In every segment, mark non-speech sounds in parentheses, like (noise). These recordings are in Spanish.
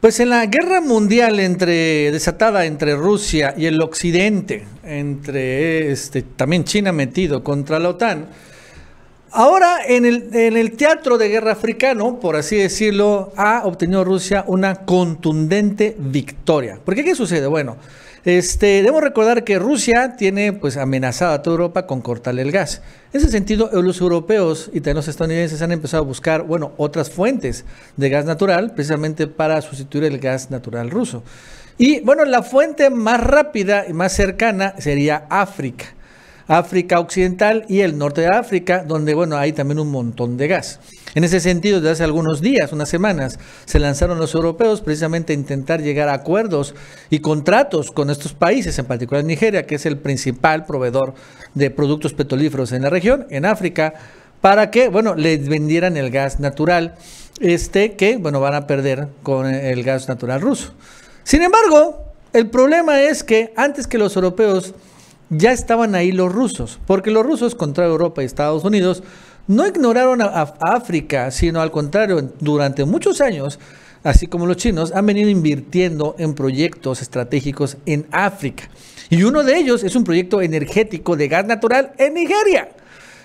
Pues en la guerra mundial entre, desatada entre Rusia y el Occidente, entre este, también China metido contra la OTAN, ahora en el, en el teatro de guerra africano, por así decirlo, ha obtenido Rusia una contundente victoria. ¿Por qué qué sucede? Bueno, este, debemos recordar que Rusia tiene pues amenazada a toda Europa con cortarle el gas. En ese sentido, los europeos y también los estadounidenses han empezado a buscar, bueno, otras fuentes de gas natural, precisamente para sustituir el gas natural ruso. Y bueno, la fuente más rápida y más cercana sería África. África Occidental y el norte de África, donde bueno, hay también un montón de gas. En ese sentido, desde hace algunos días, unas semanas, se lanzaron los europeos precisamente a intentar llegar a acuerdos y contratos con estos países, en particular Nigeria, que es el principal proveedor de productos petrolíferos en la región, en África, para que, bueno, les vendieran el gas natural, este que, bueno, van a perder con el gas natural ruso. Sin embargo, el problema es que antes que los europeos ya estaban ahí los rusos, porque los rusos contra Europa y Estados Unidos no ignoraron a, África, sino al contrario, durante muchos años, así como los chinos, han venido invirtiendo en proyectos estratégicos en África. Y uno de ellos es un proyecto energético de gas natural en Nigeria.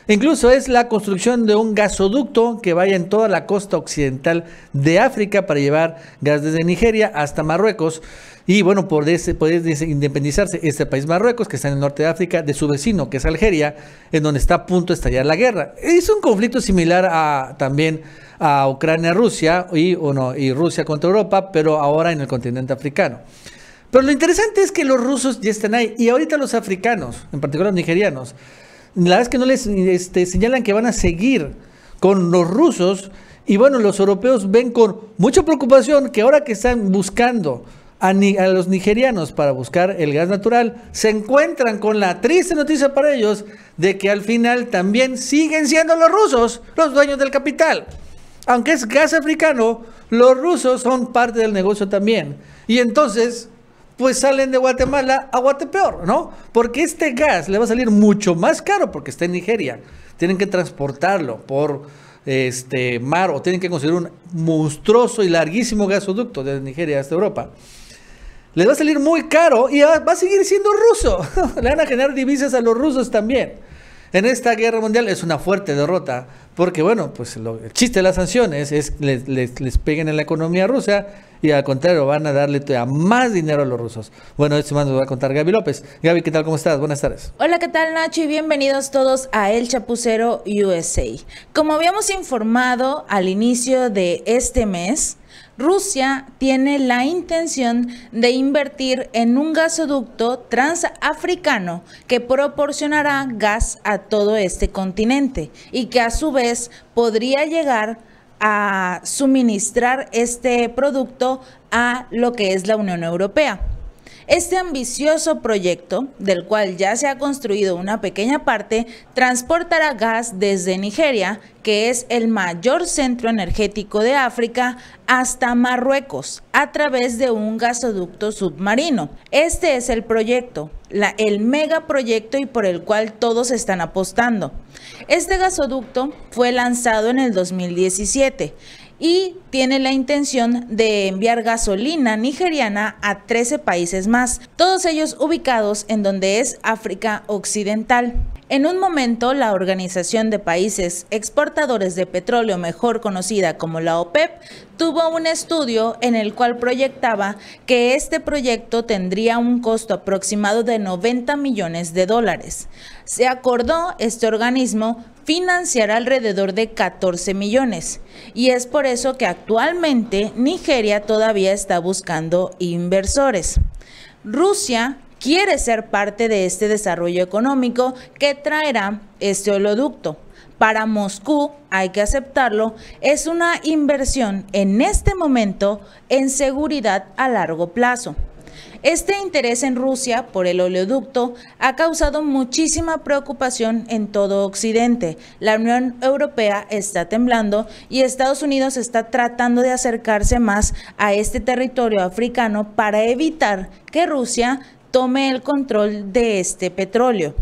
Incluso es la construcción de un gasoducto que vaya en toda la costa occidental de África para llevar gas desde Nigeria hasta Marruecos. Y bueno, por poder independizarse este país Marruecos, que está en el norte de África, de su vecino, que es Algeria, en donde está a punto de estallar la guerra. Es un conflicto similar a, también a Ucrania-Rusia y, no, y Rusia contra Europa, pero ahora en el continente africano. Pero lo interesante es que los rusos ya están ahí y ahorita los africanos, en particular los nigerianos, la verdad es que no les este, señalan que van a seguir con los rusos. Y bueno, los europeos ven con mucha preocupación que ahora que están buscando a los nigerianos para buscar el gas natural, se encuentran con la triste noticia para ellos de que al final también siguen siendo los rusos los dueños del capital. Aunque es gas africano, los rusos son parte del negocio también. Y entonces pues salen de Guatemala a Guatepeor, ¿no? Porque este gas le va a salir mucho más caro porque está en Nigeria. Tienen que transportarlo por este mar o tienen que conseguir un monstruoso y larguísimo gasoducto desde Nigeria hasta Europa. Les va a salir muy caro y va a seguir siendo ruso. (laughs) le van a generar divisas a los rusos también. En esta guerra mundial es una fuerte derrota, porque bueno, pues lo, el chiste de las sanciones es les, les, les peguen en la economía rusa y al contrario van a darle todavía más dinero a los rusos. Bueno, esto más nos va a contar Gaby López. Gaby, ¿qué tal? ¿Cómo estás? Buenas tardes. Hola, ¿qué tal Nacho? Y bienvenidos todos a El Chapucero USA. Como habíamos informado al inicio de este mes, Rusia tiene la intención de invertir en un gasoducto transafricano que proporcionará gas a todo este continente y que a su vez podría llegar a suministrar este producto a lo que es la Unión Europea. Este ambicioso proyecto, del cual ya se ha construido una pequeña parte, transportará gas desde Nigeria, que es el mayor centro energético de África, hasta Marruecos, a través de un gasoducto submarino. Este es el proyecto, la, el megaproyecto y por el cual todos están apostando. Este gasoducto fue lanzado en el 2017 y tiene la intención de enviar gasolina nigeriana a 13 países más, todos ellos ubicados en donde es África Occidental. En un momento, la Organización de Países Exportadores de Petróleo, mejor conocida como la OPEP, e tuvo un estudio en el cual proyectaba que este proyecto tendría un costo aproximado de 90 millones de dólares. Se acordó este organismo financiar alrededor de 14 millones. Y es por eso que actualmente Nigeria todavía está buscando inversores. Rusia quiere ser parte de este desarrollo económico que traerá este oleoducto. Para Moscú, hay que aceptarlo, es una inversión en este momento en seguridad a largo plazo. Este interés en Rusia por el oleoducto ha causado muchísima preocupación en todo Occidente. La Unión Europea está temblando y Estados Unidos está tratando de acercarse más a este territorio africano para evitar que Rusia tome el control de este petróleo.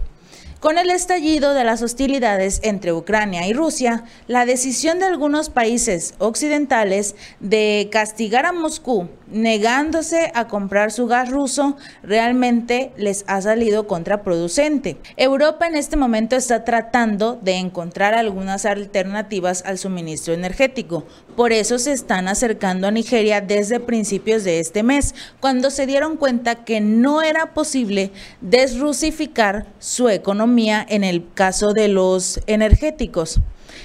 Con el estallido de las hostilidades entre Ucrania y Rusia, la decisión de algunos países occidentales de castigar a Moscú negándose a comprar su gas ruso realmente les ha salido contraproducente. Europa en este momento está tratando de encontrar algunas alternativas al suministro energético. Por eso se están acercando a Nigeria desde principios de este mes, cuando se dieron cuenta que no era posible desrusificar su economía en el caso de los energéticos.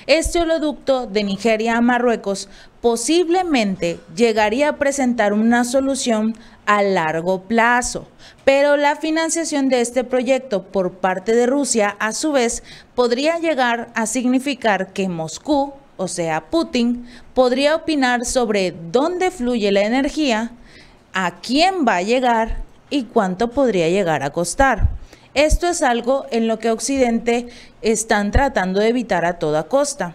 Este oleoducto de Nigeria a Marruecos posiblemente llegaría a presentar una solución a largo plazo, pero la financiación de este proyecto por parte de Rusia a su vez podría llegar a significar que Moscú, o sea Putin, podría opinar sobre dónde fluye la energía, a quién va a llegar y cuánto podría llegar a costar. Esto es algo en lo que Occidente están tratando de evitar a toda costa.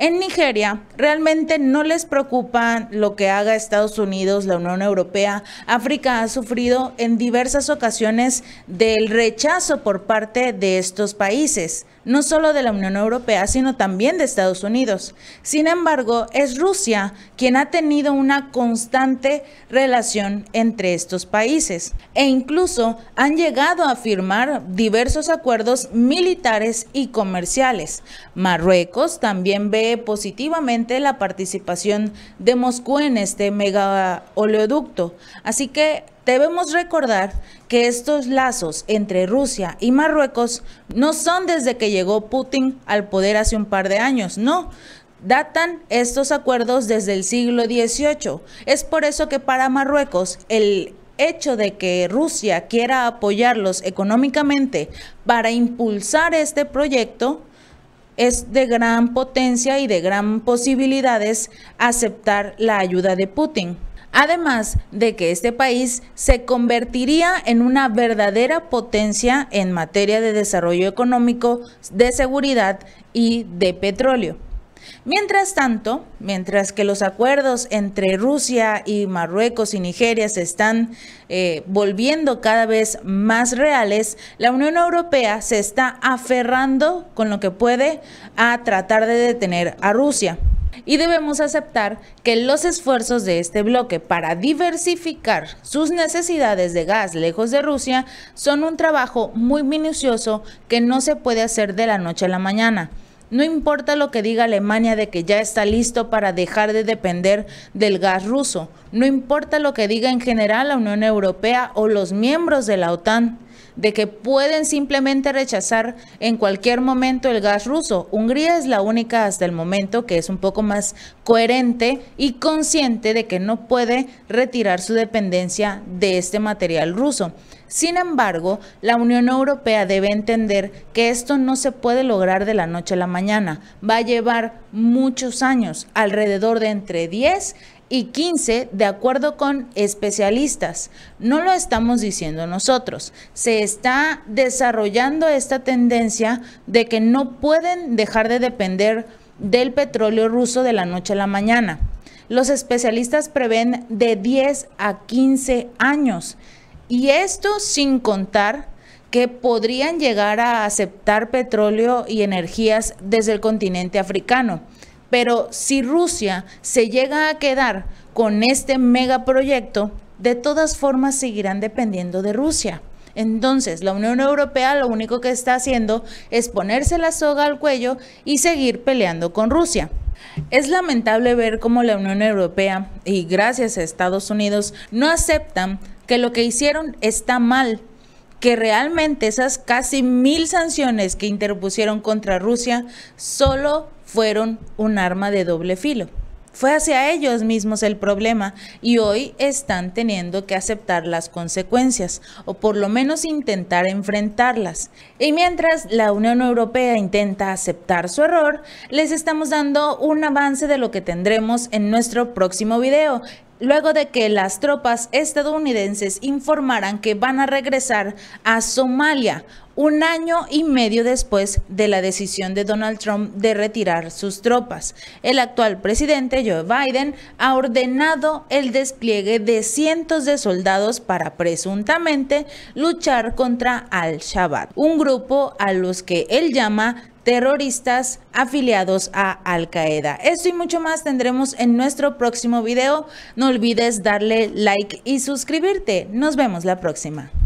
En Nigeria realmente no les preocupa lo que haga Estados Unidos, la Unión Europea. África ha sufrido en diversas ocasiones del rechazo por parte de estos países no solo de la Unión Europea, sino también de Estados Unidos. Sin embargo, es Rusia quien ha tenido una constante relación entre estos países e incluso han llegado a firmar diversos acuerdos militares y comerciales. Marruecos también ve positivamente la participación de Moscú en este mega oleoducto, así que Debemos recordar que estos lazos entre Rusia y Marruecos no son desde que llegó Putin al poder hace un par de años, no. Datan estos acuerdos desde el siglo XVIII. Es por eso que para Marruecos el hecho de que Rusia quiera apoyarlos económicamente para impulsar este proyecto es de gran potencia y de gran posibilidades aceptar la ayuda de Putin. Además de que este país se convertiría en una verdadera potencia en materia de desarrollo económico, de seguridad y de petróleo. Mientras tanto, mientras que los acuerdos entre Rusia y Marruecos y Nigeria se están eh, volviendo cada vez más reales, la Unión Europea se está aferrando con lo que puede a tratar de detener a Rusia. Y debemos aceptar que los esfuerzos de este bloque para diversificar sus necesidades de gas lejos de Rusia son un trabajo muy minucioso que no se puede hacer de la noche a la mañana. No importa lo que diga Alemania de que ya está listo para dejar de depender del gas ruso, no importa lo que diga en general la Unión Europea o los miembros de la OTAN, de que pueden simplemente rechazar en cualquier momento el gas ruso. Hungría es la única hasta el momento que es un poco más coherente y consciente de que no puede retirar su dependencia de este material ruso. Sin embargo, la Unión Europea debe entender que esto no se puede lograr de la noche a la mañana. Va a llevar muchos años, alrededor de entre 10 y 15 de acuerdo con especialistas. No lo estamos diciendo nosotros. Se está desarrollando esta tendencia de que no pueden dejar de depender del petróleo ruso de la noche a la mañana. Los especialistas prevén de 10 a 15 años. Y esto sin contar que podrían llegar a aceptar petróleo y energías desde el continente africano. Pero si Rusia se llega a quedar con este megaproyecto, de todas formas seguirán dependiendo de Rusia. Entonces, la Unión Europea lo único que está haciendo es ponerse la soga al cuello y seguir peleando con Rusia. Es lamentable ver cómo la Unión Europea y gracias a Estados Unidos no aceptan que lo que hicieron está mal que realmente esas casi mil sanciones que interpusieron contra Rusia solo fueron un arma de doble filo. Fue hacia ellos mismos el problema y hoy están teniendo que aceptar las consecuencias o por lo menos intentar enfrentarlas. Y mientras la Unión Europea intenta aceptar su error, les estamos dando un avance de lo que tendremos en nuestro próximo video, luego de que las tropas estadounidenses informaran que van a regresar a Somalia un año y medio después de la decisión de Donald Trump de retirar sus tropas. El actual presidente Joe Biden ha ordenado el despliegue de cientos de soldados para presuntamente luchar contra Al-Shabaab, un grupo a los que él llama terroristas afiliados a Al Qaeda. Esto y mucho más tendremos en nuestro próximo video. No olvides darle like y suscribirte. Nos vemos la próxima.